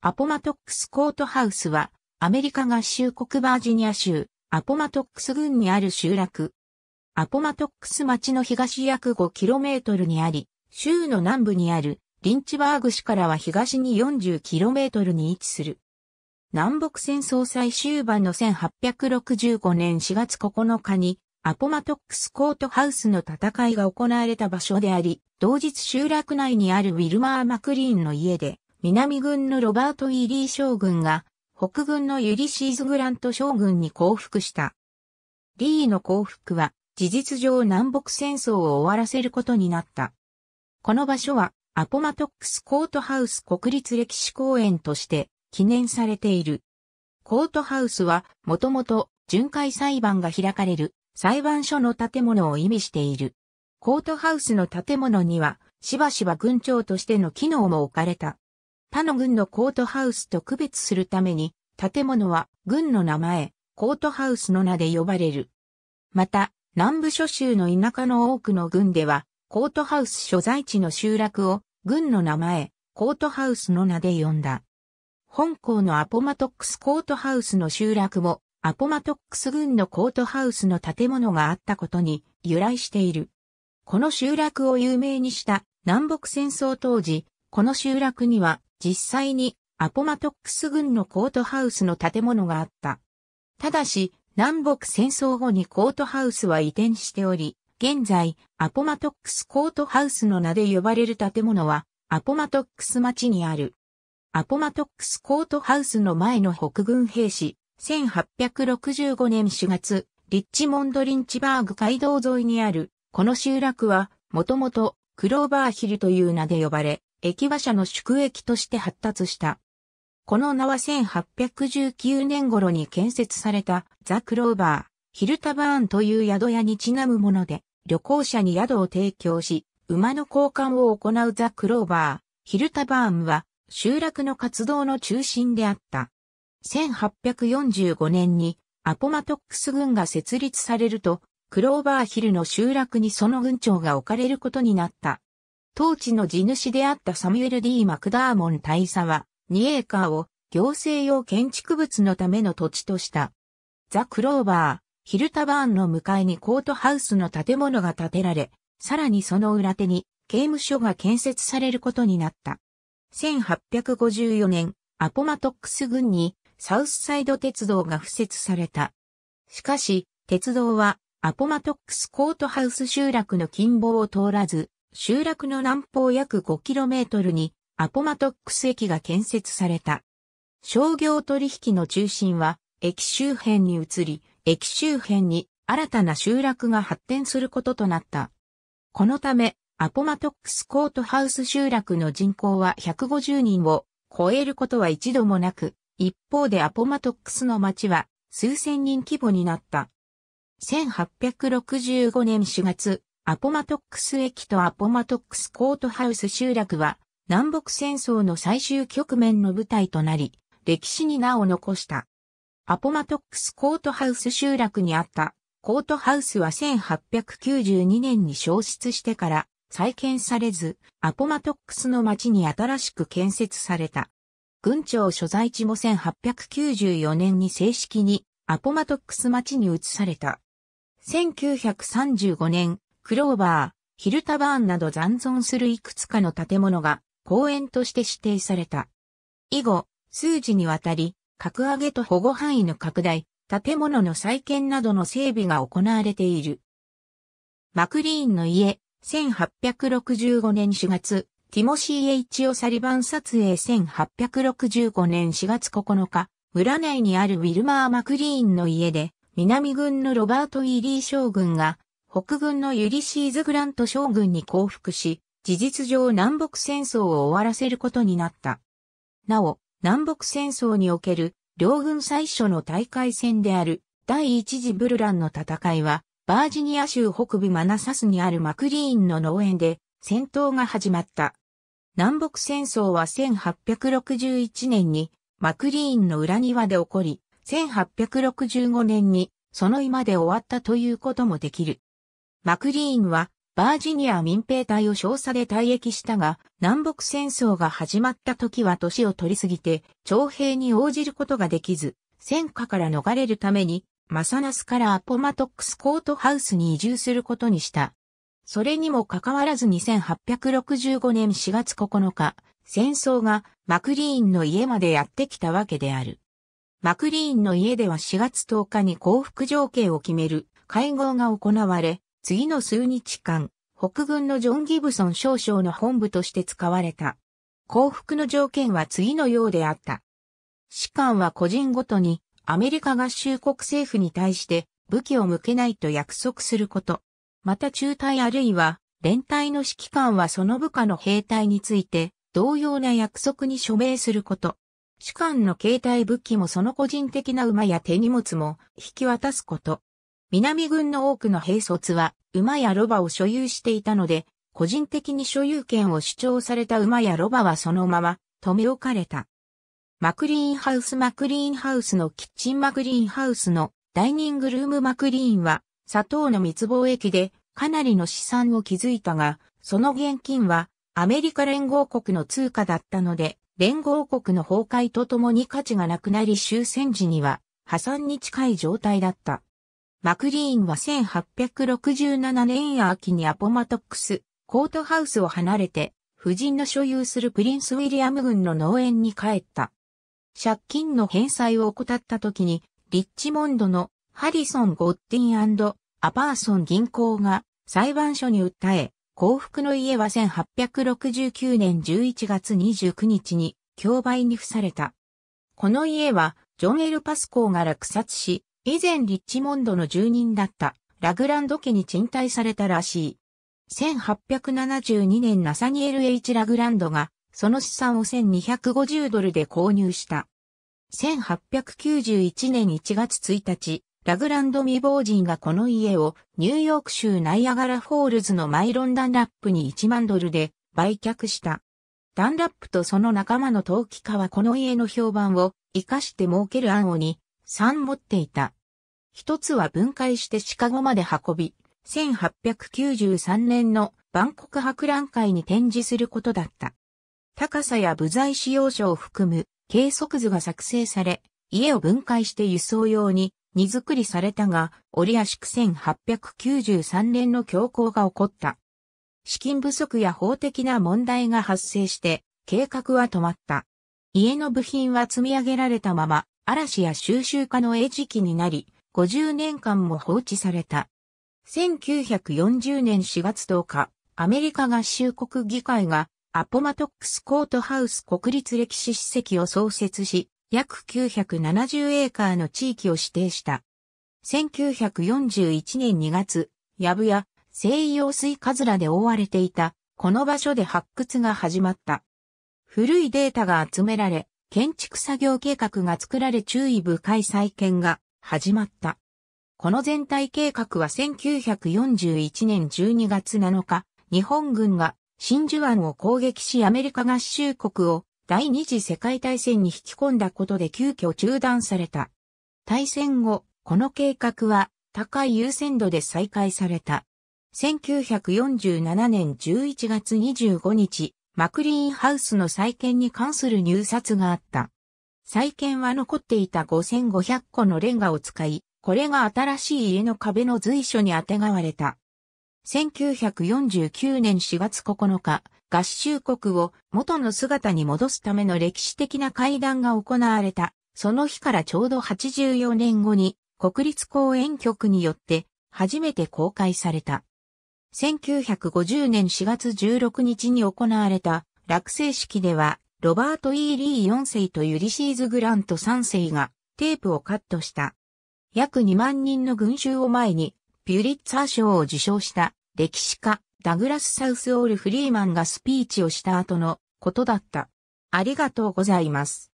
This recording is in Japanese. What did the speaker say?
アポマトックスコートハウスは、アメリカ合衆国バージニア州、アポマトックス郡にある集落。アポマトックス町の東約 5km にあり、州の南部にあるリンチバーグ市からは東に 40km に位置する。南北戦争最終盤の1865年4月9日に、アポマトックスコートハウスの戦いが行われた場所であり、同日集落内にあるウィルマー・マクリーンの家で、南軍のロバート・イリー将軍が、北軍のユリシーズ・グラント将軍に降伏した。リーの降伏は、事実上南北戦争を終わらせることになった。この場所は、アポマトックス・コートハウス国立歴史公園として記念されている。コートハウスは、もともと巡回裁判が開かれる裁判所の建物を意味している。コートハウスの建物には、しばしば軍庁としての機能も置かれた。他の軍のコートハウスと区別するために、建物は軍の名前、コートハウスの名で呼ばれる。また、南部諸州の田舎の多くの軍では、コートハウス所在地の集落を軍の名前、コートハウスの名で呼んだ。本校のアポマトックスコートハウスの集落も、アポマトックス軍のコートハウスの建物があったことに由来している。この集落を有名にした南北戦争当時、この集落には実際にアポマトックス軍のコートハウスの建物があった。ただし、南北戦争後にコートハウスは移転しており、現在、アポマトックスコートハウスの名で呼ばれる建物は、アポマトックス町にある。アポマトックスコートハウスの前の北軍兵士、1865年4月、リッチモンド・リンチバーグ街道沿いにある、この集落は、もともと、クローバーヒルという名で呼ばれ、駅馬車の宿駅として発達した。この名は1819年頃に建設されたザ・クローバー、ヒルタバーンという宿屋にちなむもので、旅行者に宿を提供し、馬の交換を行うザ・クローバー、ヒルタバーンは集落の活動の中心であった。1845年にアポマトックス軍が設立されると、クローバーヒルの集落にその軍長が置かれることになった。当地の地主であったサミュエル・ D・ マクダーモン大佐は、2エーカーを行政用建築物のための土地とした。ザ・クローバー、ヒルタバーンの向かいにコートハウスの建物が建てられ、さらにその裏手に刑務所が建設されることになった。1854年、アポマトックス郡にサウスサイド鉄道が付設された。しかし、鉄道はアポマトックスコートハウス集落の近傍を通らず、集落の南方約 5km にアポマトックス駅が建設された。商業取引の中心は駅周辺に移り、駅周辺に新たな集落が発展することとなった。このため、アポマトックスコートハウス集落の人口は150人を超えることは一度もなく、一方でアポマトックスの町は数千人規模になった。1865年4月、アポマトックス駅とアポマトックスコートハウス集落は南北戦争の最終局面の舞台となり、歴史に名を残した。アポマトックスコートハウス集落にあったコートハウスは1892年に消失してから再建されず、アポマトックスの町に新しく建設された。軍庁所在地も1894年に正式にアポマトックス町に移された。1935年、クローバー、ヒルタバーンなど残存するいくつかの建物が公園として指定された。以後、数時にわたり、格上げと保護範囲の拡大、建物の再建などの整備が行われている。マクリーンの家、1865年4月、ティモシー・エイチ・オ・サリバン撮影1865年4月9日、村内にあるウィルマー・マクリーンの家で、南軍のロバート・イーリー将軍が北軍のユリシーズ・グラント将軍に降伏し、事実上南北戦争を終わらせることになった。なお、南北戦争における両軍最初の大会戦である第一次ブルランの戦いは、バージニア州北部マナサスにあるマクリーンの農園で戦闘が始まった。南北戦争は1861年にマクリーンの裏庭で起こり、1865年にその今で終わったということもできる。マクリーンはバージニア民兵隊を少佐で退役したが、南北戦争が始まった時は年を取りすぎて、徴兵に応じることができず、戦火から逃れるために、マサナスからアポマトックスコートハウスに移住することにした。それにもかかわらず2865年4月9日、戦争がマクリーンの家までやってきたわけである。マクリーンの家では4月10日に降伏条件を決める会合が行われ、次の数日間、北軍のジョン・ギブソン少将の本部として使われた。降伏の条件は次のようであった。士官は個人ごとにアメリカ合衆国政府に対して武器を向けないと約束すること。また中隊あるいは連隊の指揮官はその部下の兵隊について同様な約束に署名すること。士官の携帯武器もその個人的な馬や手荷物も引き渡すこと。南軍の多くの兵卒は馬やロバを所有していたので、個人的に所有権を主張された馬やロバはそのまま留め置かれた。マクリーンハウスマクリーンハウスのキッチンマクリーンハウスのダイニングルームマクリーンは砂糖の密貿易でかなりの資産を築いたが、その現金はアメリカ連合国の通貨だったので、連合国の崩壊とともに価値がなくなり終戦時には破産に近い状態だった。マクリーンは1867年秋にアポマトックス、コートハウスを離れて、夫人の所有するプリンスウィリアム軍の農園に帰った。借金の返済を怠った時に、リッチモンドのハリソン・ゴッティンアパーソン銀行が裁判所に訴え、幸福の家は1869年11月29日に競売に付された。この家はジョン・エル・パスコーが落札し、以前リッチモンドの住人だったラグランド家に賃貸されたらしい。1872年ナサニエル・ H・ ラグランドがその資産を1250ドルで購入した。1891年1月1日、ラグランド未亡人がこの家をニューヨーク州ナイアガラフォールズのマイロン・ダンラップに1万ドルで売却した。ダンラップとその仲間の投機家はこの家の評判を活かして儲ける案をに3持っていた。一つは分解してシカゴまで運び、1893年の万国博覧会に展示することだった。高さや部材使用書を含む計測図が作成され、家を分解して輸送用に荷造りされたが、折足く1893年の強行が起こった。資金不足や法的な問題が発生して、計画は止まった。家の部品は積み上げられたまま、嵐や収集家の餌食になり、50年間も放置された。1940年4月10日、アメリカ合衆国議会がアポマトックスコートハウス国立歴史史跡を創設し、約970エーカーの地域を指定した。1941年2月、ヤブや西洋水カズラで覆われていた、この場所で発掘が始まった。古いデータが集められ、建築作業計画が作られ注意深い再建が始まった。この全体計画は1941年12月7日、日本軍が真珠湾を攻撃しアメリカ合衆国を第二次世界大戦に引き込んだことで急遽中断された。大戦後、この計画は高い優先度で再開された。1947年11月25日、マクリーンハウスの再建に関する入札があった。再建は残っていた5500個のレンガを使い、これが新しい家の壁の随所にあてがわれた。1949年4月9日、合衆国を元の姿に戻すための歴史的な会談が行われた。その日からちょうど84年後に国立公園局によって初めて公開された。1950年4月16日に行われた落成式ではロバート・ E・ リー4世とユリシーズ・グラント3世がテープをカットした。約2万人の群衆を前にピュリッツァー賞を受賞した歴史家ダグラス・サウスオール・フリーマンがスピーチをした後のことだった。ありがとうございます。